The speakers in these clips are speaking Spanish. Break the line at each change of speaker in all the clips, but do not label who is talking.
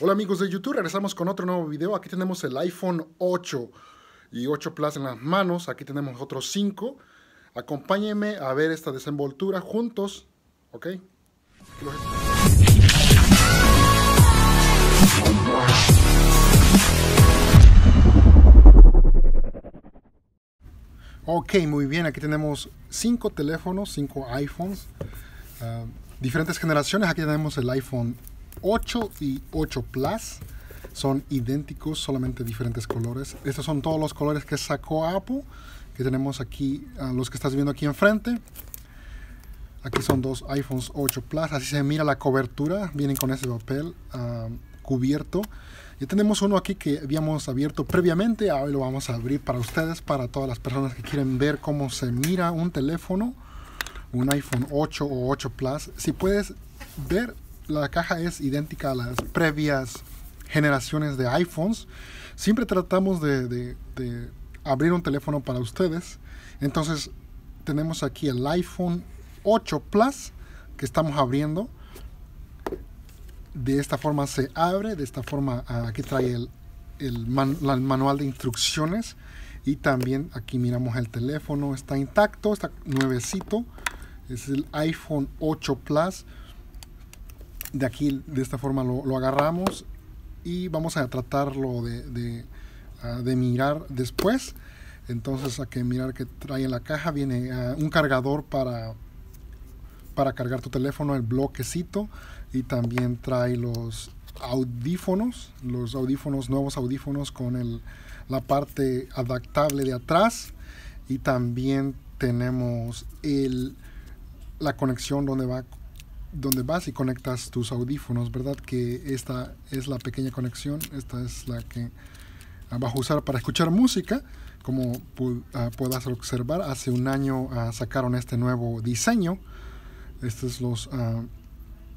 Hola amigos de YouTube, regresamos con otro nuevo video. Aquí tenemos el iPhone 8 y 8 Plus en las manos. Aquí tenemos otros 5. Acompáñenme a ver esta desenvoltura juntos, ¿ok? Ok, muy bien. Aquí tenemos 5 teléfonos, 5 iPhones. Ah, diferentes generaciones. Aquí tenemos el iPhone 8 y 8 Plus son idénticos, solamente diferentes colores. Estos son todos los colores que sacó Apple, que tenemos aquí, los que estás viendo aquí enfrente. Aquí son dos iPhones 8 Plus, así se mira la cobertura, vienen con ese papel ah, cubierto. Ya tenemos uno aquí que habíamos abierto previamente, hoy lo vamos a abrir para ustedes, para todas las personas que quieren ver cómo se mira un teléfono, un iPhone 8 o 8 Plus. Si puedes ver la caja es idéntica a las previas generaciones de iPhones. Siempre tratamos de, abrir un teléfono para ustedes. Entonces tenemos aquí el iPhone 8 Plus que estamos abriendo. De esta forma se abre, de esta forma ah, aquí trae el, el manual de instrucciones y también aquí miramos el teléfono, está intacto, está nuevecito. Es el iPhone 8 Plus de aquí, de esta forma lo, agarramos y vamos a tratarlo de, ah, mirar después. Entonces hay que mirar que trae en la caja, viene ah, un cargador para, para cargar tu teléfono, el bloquecito y también trae los audífonos, los audífonos, nuevos audífonos con el, la parte adaptable de atrás y también tenemos el, la conexión donde va donde vas y conectas tus audífonos, ¿verdad? Que esta es la pequeña conexión, esta es la que ah, vas a usar para escuchar música. Como ah, puedas observar, hace un año ah, sacaron este nuevo diseño. Estos los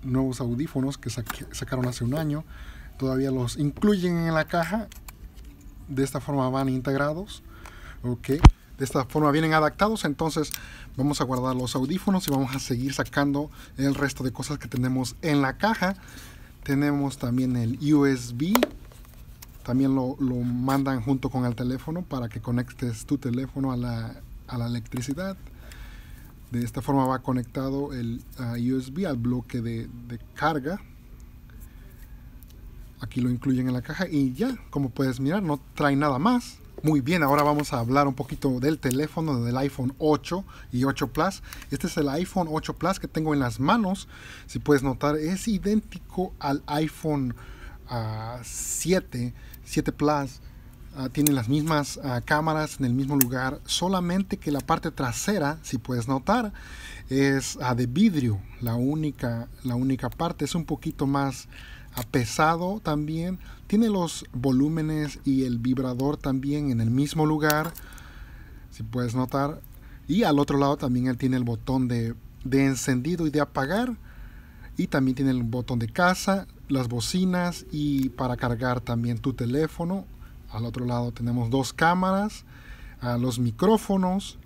nuevos audífonos que sacaron hace un año. Todavía los incluyen en la caja. De esta forma van integrados. Ok de esta forma vienen adaptados. Entonces vamos a guardar los audífonos y vamos a seguir sacando el resto de cosas que tenemos en la caja. Tenemos también el USB. También lo, mandan junto con el teléfono para que conectes tu teléfono a la, electricidad. De esta forma va conectado el USB uh, al bloque de, de carga aquí lo incluyen en la caja y ya como puedes mirar no trae nada más muy bien, ahora vamos a hablar un poquito del teléfono del iPhone 8 y 8 Plus. Este es el iPhone 8 Plus que tengo en las manos. Si puedes notar, es idéntico al iPhone 7, ah, 7 Plus. Ah, tiene las mismas ah, cámaras en el mismo lugar, solamente que la parte trasera, si puedes notar, es de vidrio. La única, la única parte es un poquito más pesado también. Tiene los volúmenes y el vibrador también en el mismo lugar. Si puedes notar. Y al otro lado también él tiene el botón de, encendido y de apagar. Y también tiene el botón de casa, las bocinas y para cargar también tu teléfono. Al otro lado tenemos dos cámaras, ah, los micrófonos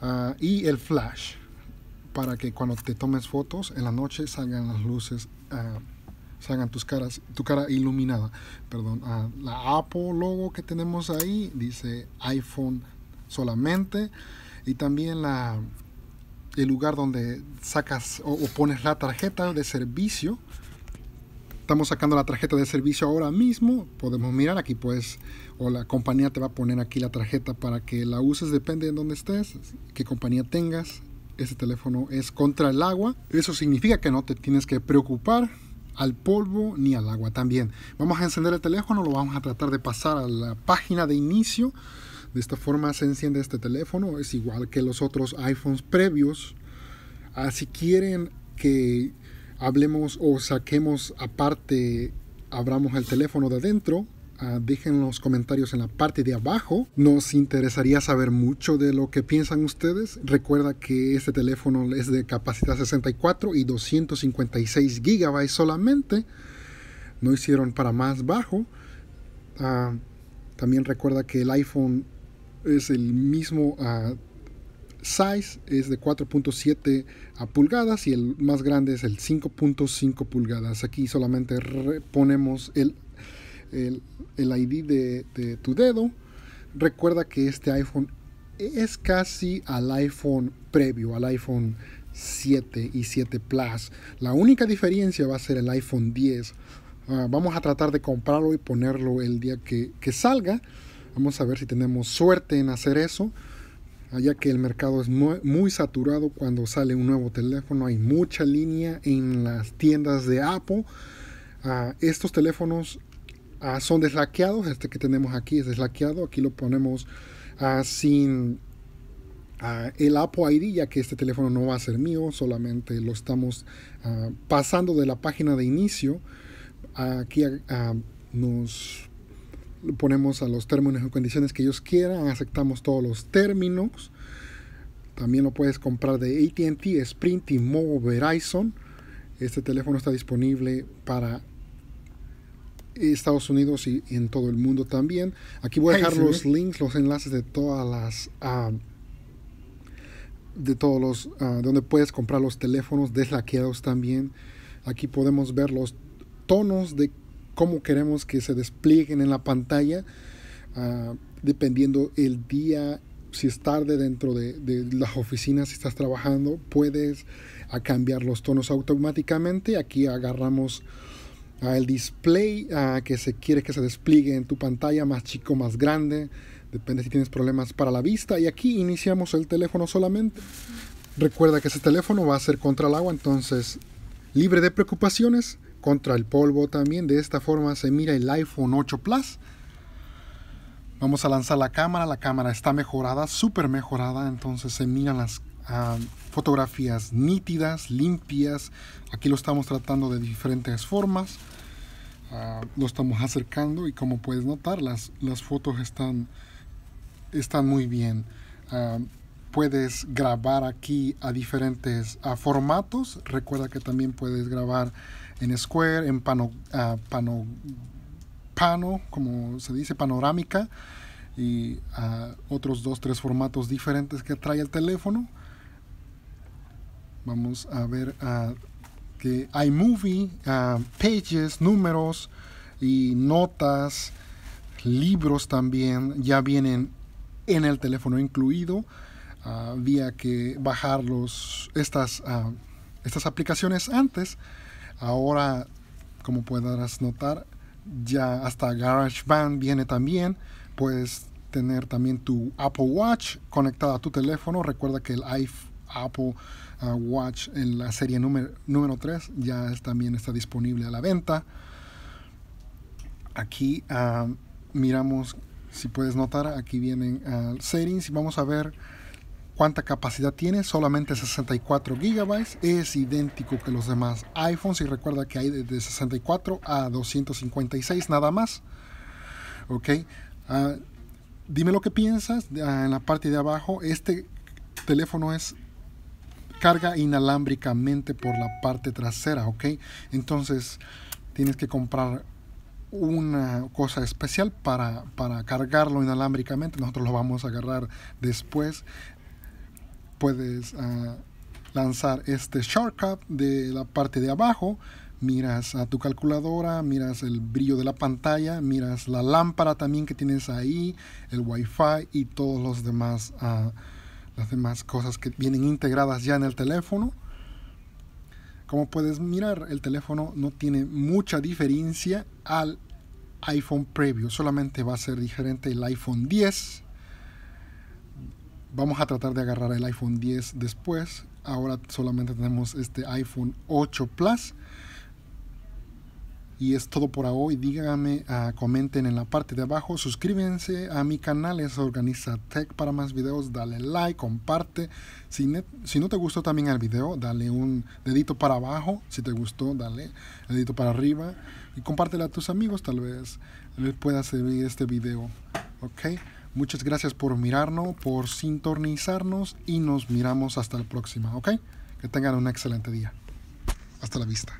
ah, y el flash para que cuando te tomes fotos en la noche salgan las luces ah, salgan caras, tu cara iluminada. Perdón, la Apple logo que tenemos ahí dice iPhone solamente. Y también la, el lugar donde sacas o, pones la tarjeta de servicio. Estamos sacando la tarjeta de servicio ahora mismo. Podemos mirar aquí, pues, o la compañía te va a poner aquí la tarjeta para que la uses, depende de dónde estés, qué compañía tengas. ese teléfono es contra el agua. Eso significa que no te tienes que preocupar al polvo ni al agua también. Vamos a encender el teléfono, lo vamos a tratar de pasar a la página de inicio. De esta forma se enciende este teléfono, es igual que los otros iPhones previos. así ah, quieren que hablemos o saquemos aparte, abramos el teléfono de adentro, Ah, dejen los comentarios en la parte de abajo. Nos interesaría saber mucho de lo que piensan ustedes. Recuerda que este teléfono es de capacidad 64 y 256 gigabytes solamente. No hicieron para más bajo. Ah, también recuerda que el iPhone es el mismo ah, size, es de 4.7 pulgadas y el más grande es el 5.5 pulgadas. Aquí solamente ponemos el el, el ID de, tu dedo. Recuerda que este iPhone es casi al iPhone previo, al iPhone 7 y 7 Plus. La única diferencia va a ser el iPhone 10. Ah, vamos a tratar de comprarlo y ponerlo el día que, salga. Vamos a ver si tenemos suerte en hacer eso, ya que el mercado es muy, muy saturado cuando sale un nuevo teléfono. Hay mucha línea en las tiendas de Apple. Ah, estos teléfonos Ah, son deslaqueados. Este que tenemos aquí es deslaqueado. Aquí lo ponemos ah, sin ah, el Apple ID, ya que este teléfono no va a ser mío. Solamente lo estamos pasando de la página de inicio. Aquí nos ponemos a los términos y condiciones que ellos quieran. Aceptamos todos los términos. También lo puedes comprar de ATT, Sprint y Mobile Verizon. Este teléfono está disponible para Estados Unidos y, en todo el mundo también. Aquí voy a dejar los ¿eh? links, los enlaces de todas las... Ah, de todos los... Ah, donde puedes comprar los teléfonos deslaqueados también. Aquí podemos ver los tonos de cómo queremos que se desplieguen en la pantalla. Ah, dependiendo el día, si es tarde dentro de, de las oficinas, si estás trabajando, puedes cambiar los tonos automáticamente. Aquí agarramos el display a que se quiere que se despliegue en tu pantalla, más chico, más grande, depende si tienes problemas para la vista. Y aquí iniciamos el teléfono solamente. Recuerda que ese teléfono va a ser contra el agua, entonces libre de preocupaciones, contra el polvo también. De esta forma se mira el iPhone 8 Plus. Vamos a lanzar la cámara, la cámara está mejorada, súper mejorada, entonces se miran las fotografías nítidas, limpias. Aquí lo estamos tratando de diferentes formas. Ah, lo estamos acercando y como puedes notar las, las fotos están, están muy bien. puedes grabar aquí a diferentes formatos. Recuerda que también puedes grabar en Square, en pano, ah, pano, pano, como se dice, panorámica y ah, otros dos, tres formatos diferentes que trae el teléfono. Vamos a ver ah, que iMovie, movie ah, pages, números y notas, libros también ya vienen en el teléfono incluido. Ah, había que bajar estas, estas aplicaciones antes. Ahora, como podrás notar, ya hasta GarageBand viene también. Puedes tener también tu Apple Watch conectada a tu teléfono. Recuerda que el iPhone Apple ah, Watch en la serie número, número 3 ya también está disponible a la venta. Aquí ah, miramos, si puedes notar, aquí vienen al ah, settings y vamos a ver cuánta capacidad tiene, solamente 64 GB, es idéntico que los demás iPhones y recuerda que hay de 64 a 256 nada más. Ok, dime lo que piensas en la parte de abajo. Este teléfono es carga inalámbricamente por la parte trasera, ¿ok? Entonces tienes que comprar una cosa especial para, para cargarlo inalámbricamente. Nosotros lo vamos a agarrar después. Puedes ah, lanzar este shortcut de la parte de abajo. Miras a tu calculadora, miras el brillo de la pantalla, miras la lámpara también que tienes ahí, el wifi y todos los demás. Ah, las demás cosas que vienen integradas ya en el teléfono. Como puedes mirar, el teléfono no tiene mucha diferencia al iPhone previo, solamente va a ser diferente el iPhone 10. Vamos a tratar de agarrar el iPhone 10 después. Ahora solamente tenemos este iPhone 8 Plus. Y es todo por hoy. Díganme, ah, comenten en la parte de abajo. Suscríbanse a mi canal, es Organiza Tech para más videos. Dale like, comparte. Si, si no te gustó también el video, dale un dedito para abajo. Si te gustó, dale dedito para arriba. Y compártelo a tus amigos, tal vez les pueda servir este video. Ok. Muchas gracias por mirarnos, por sintonizarnos y nos miramos hasta la próxima, ¿ok? Que tengan un excelente día. Hasta la vista.